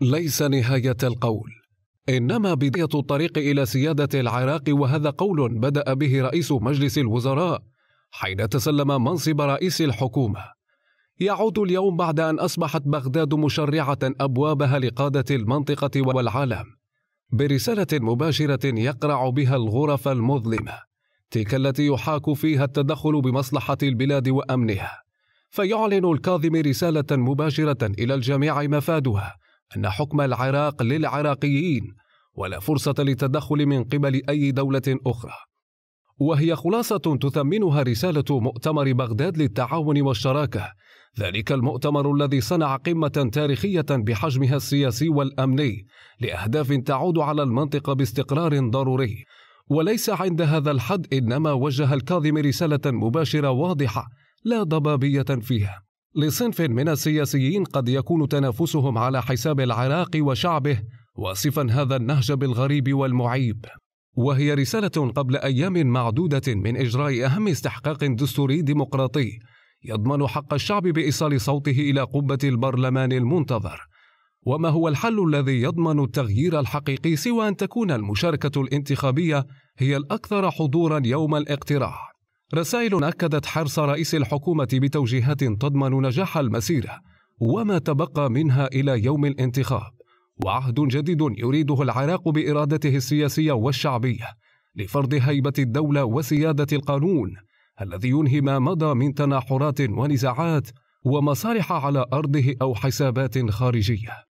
ليس نهايه القول انما بدايه الطريق الى سياده العراق وهذا قول بدا به رئيس مجلس الوزراء حين تسلم منصب رئيس الحكومه يعود اليوم بعد ان اصبحت بغداد مشرعه ابوابها لقاده المنطقه والعالم برساله مباشره يقرع بها الغرف المظلمه تلك التي يحاك فيها التدخل بمصلحه البلاد وامنها فيعلن الكاظم رساله مباشره الى الجميع مفادها أن حكم العراق للعراقيين ولا فرصة للتدخل من قبل أي دولة أخرى وهي خلاصة تثمنها رسالة مؤتمر بغداد للتعاون والشراكة ذلك المؤتمر الذي صنع قمة تاريخية بحجمها السياسي والأمني لأهداف تعود على المنطقة باستقرار ضروري وليس عند هذا الحد إنما وجه الكاظم رسالة مباشرة واضحة لا ضبابية فيها لصنف من السياسيين قد يكون تنافسهم على حساب العراق وشعبه واصفا هذا النهج بالغريب والمعيب وهي رسالة قبل أيام معدودة من إجراء أهم استحقاق دستوري ديمقراطي يضمن حق الشعب بإيصال صوته إلى قبة البرلمان المنتظر وما هو الحل الذي يضمن التغيير الحقيقي سوى أن تكون المشاركة الانتخابية هي الأكثر حضورا يوم الاقتراع رسائل أكدت حرص رئيس الحكومة بتوجيهات تضمن نجاح المسيرة وما تبقى منها إلى يوم الانتخاب وعهد جديد يريده العراق بإرادته السياسية والشعبية لفرض هيبة الدولة وسيادة القانون الذي ينهي ما مضى من تناحرات ونزاعات ومصالح على أرضه أو حسابات خارجية